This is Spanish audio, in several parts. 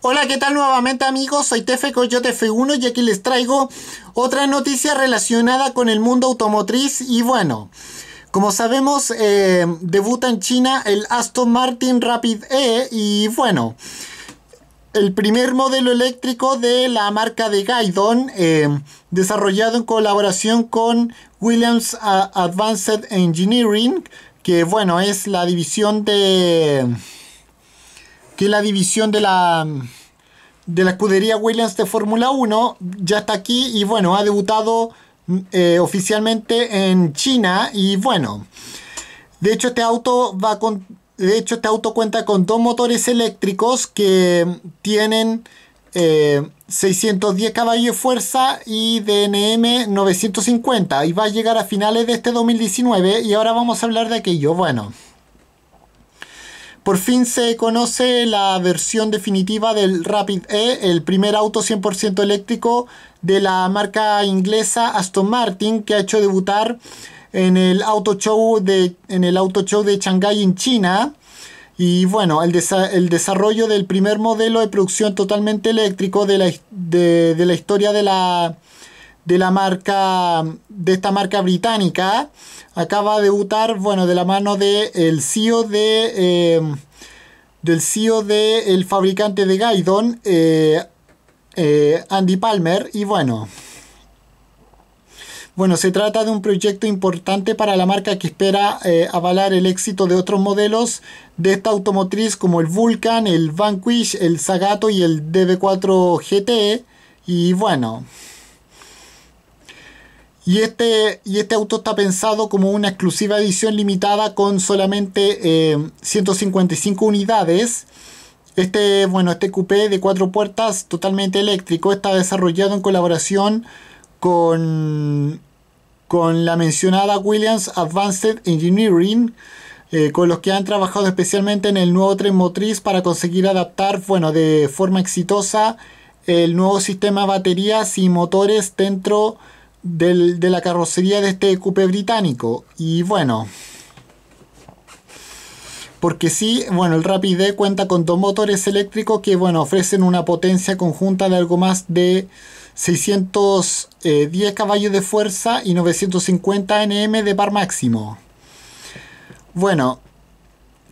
Hola, ¿qué tal nuevamente amigos? Soy Tefe Coyote F1 y aquí les traigo otra noticia relacionada con el mundo automotriz y bueno, como sabemos eh, debuta en China el Aston Martin Rapid E y bueno, el primer modelo eléctrico de la marca de Gaidon eh, desarrollado en colaboración con Williams Advanced Engineering que bueno es la división de que la división de la, de la escudería Williams de Fórmula 1 ya está aquí y bueno, ha debutado eh, oficialmente en China y bueno, de hecho este auto va con... De hecho, este auto cuenta con dos motores eléctricos que tienen 610 eh, caballos de fuerza y DNM 950 y va a llegar a finales de este 2019 y ahora vamos a hablar de aquello. Bueno. Por fin se conoce la versión definitiva del Rapid E, el primer auto 100% eléctrico de la marca inglesa Aston Martin, que ha hecho debutar en el auto show de, en el auto show de Shanghai en China. Y bueno, el, desarrollo del primer modelo de producción totalmente eléctrico de la historia de la de la marca, de esta marca británica. Acaba de debutar, bueno, de la mano de... El CEO de... Eh, del CEO fabricante de Gaidon, eh, eh, Andy Palmer, y bueno. Bueno, se trata de un proyecto importante para la marca que espera avalar el éxito de otros modelos de esta automotriz como el Vulcan, el Vanquish, el Zagato y el DB4 GT. Y bueno. Y este, y este auto está pensado como una exclusiva edición limitada con solamente 155 eh, unidades. Este, bueno, este coupé de cuatro puertas totalmente eléctrico está desarrollado en colaboración con, con la mencionada Williams Advanced Engineering, eh, con los que han trabajado especialmente en el nuevo tren motriz para conseguir adaptar, bueno, de forma exitosa el nuevo sistema de baterías y motores dentro de de la carrocería de este coupé británico. Y bueno, porque sí, bueno, el Rapid D cuenta con dos motores eléctricos que, bueno, ofrecen una potencia conjunta de algo más de 610 eh, caballos de fuerza y 950 Nm de par máximo. Bueno,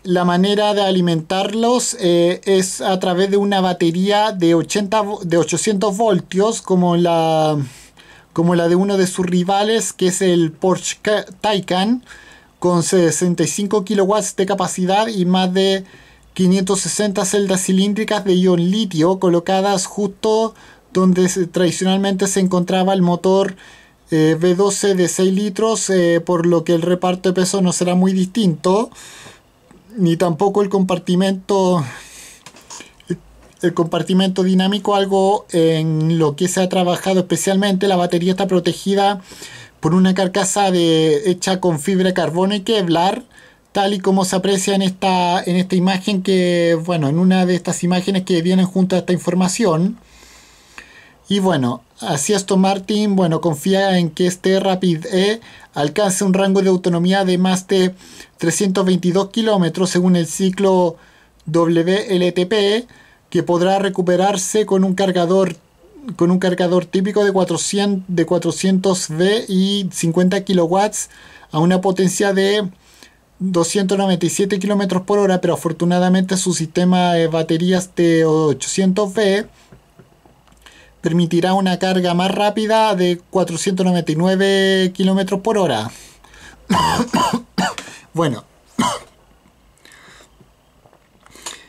la manera de alimentarlos eh, es a través de una batería de, de 800 voltios, como la como la de uno de sus rivales, que es el Porsche Taycan, con 65 kilowatts de capacidad y más de 560 celdas cilíndricas de ion litio colocadas justo donde tradicionalmente se encontraba el motor V12 eh, de 6 litros, eh, por lo que el reparto de peso no será muy distinto, ni tampoco el compartimento el compartimento dinámico, algo en lo que se ha trabajado especialmente. La batería está protegida por una carcasa hecha con fibra de carbono y Kevlar, tal y como se aprecia en esta, en esta imagen que, bueno, en una de estas imágenes que vienen junto a esta información. Y bueno, así esto Martin, bueno, confía en que este Rapid E alcance un rango de autonomía de más de 322 kilómetros según el ciclo WLTP que podrá recuperarse con un cargador con un cargador típico de 400 de 400V y 50 kW a una potencia de 297 km por hora, pero afortunadamente su sistema de baterías de 800V permitirá una carga más rápida de 499 km por hora. bueno.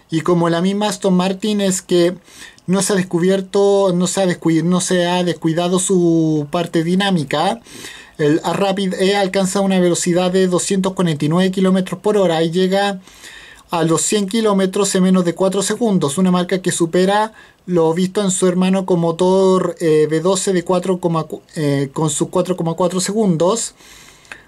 Y como la misma Aston Martin es que no se ha descubierto, no se ha, descuidado, no se ha descuidado su parte dinámica. El Rapid E alcanza una velocidad de 249 km por hora y llega a los 100 km en menos de 4 segundos, una marca que supera lo visto en su hermano con motor b eh, V12 de eh, con sus 4,4 segundos.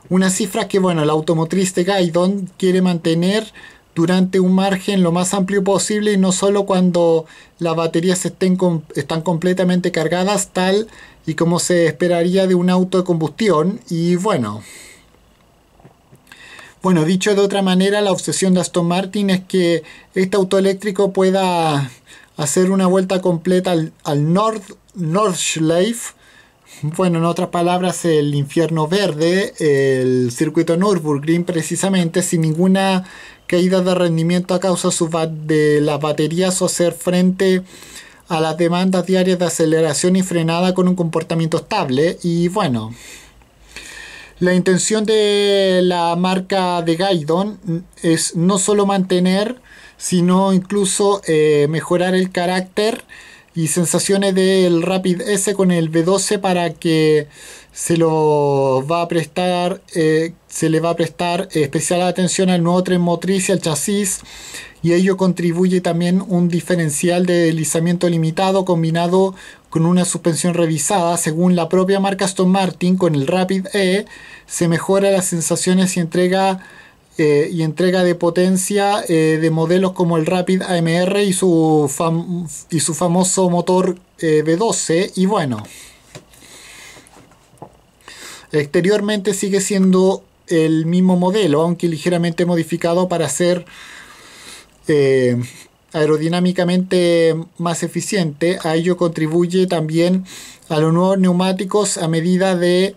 Una cifra que, bueno, la automotriz de Gaidon quiere mantener durante un margen lo más amplio posible y no solo cuando las baterías estén están completamente cargadas, tal y como se esperaría de un auto de combustión. Y bueno. Bueno, dicho de otra manera, la obsesión de Aston Martin es que este auto eléctrico pueda hacer una vuelta completa al, Nord, Nordschleife bueno, en otras palabras, el infierno verde, el circuito Nürburgring precisamente, sin ninguna caída de rendimiento a causa de las baterías o hacer frente a las demandas diarias de aceleración y frenada con un comportamiento estable. Y bueno, la intención de la marca de Gaidon es no solo mantener, sino incluso eh, mejorar el carácter y sensaciones del Rapid S con el B12 para que se lo va a prestar eh, se le va a prestar especial atención al nuevo tren motriz y al chasis y ello contribuye también un diferencial de deslizamiento limitado combinado con una suspensión revisada según la propia marca Aston Martin con el Rapid E se mejora las sensaciones y entrega este, y entrega de potencia eh, de modelos como el Rapid AMR y su, y su famoso motor eh, V12 y bueno exteriormente sigue siendo el mismo modelo aunque ligeramente modificado para ser eh, aerodinámicamente más eficiente a ello contribuye también a los nuevos neumáticos a medida de,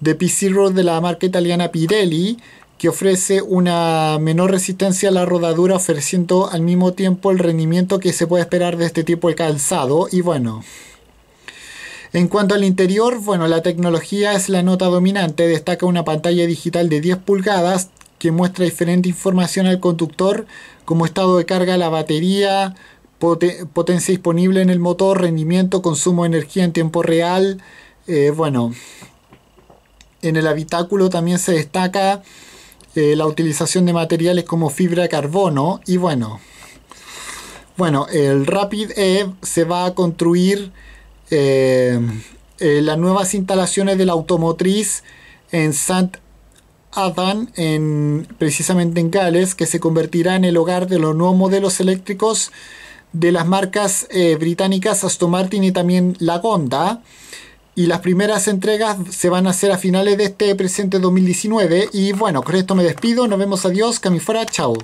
de de la marca italiana Pirelli que ofrece una menor resistencia a la rodadura ofreciendo al mismo tiempo el rendimiento que se puede esperar de este tipo de calzado y bueno en cuanto al interior, bueno, la tecnología es la nota dominante, destaca una pantalla digital de 10 pulgadas que muestra diferente información al conductor como estado de carga, la batería, potencia disponible en el motor, rendimiento, consumo de energía en tiempo real, eh, bueno, en el habitáculo también se destaca eh, la utilización de materiales como fibra de carbono y bueno, bueno, el Rapid E se va a construir eh, eh, las nuevas instalaciones de la automotriz en St. adan en, precisamente en Gales, que se convertirá en el hogar de los nuevos modelos eléctricos de las marcas británicas Aston Martin y también la y las primeras entregas se van a hacer a finales de este presente 2019. Y bueno, con esto me despido. Nos vemos. Adiós. Camifora. fuera. Chao.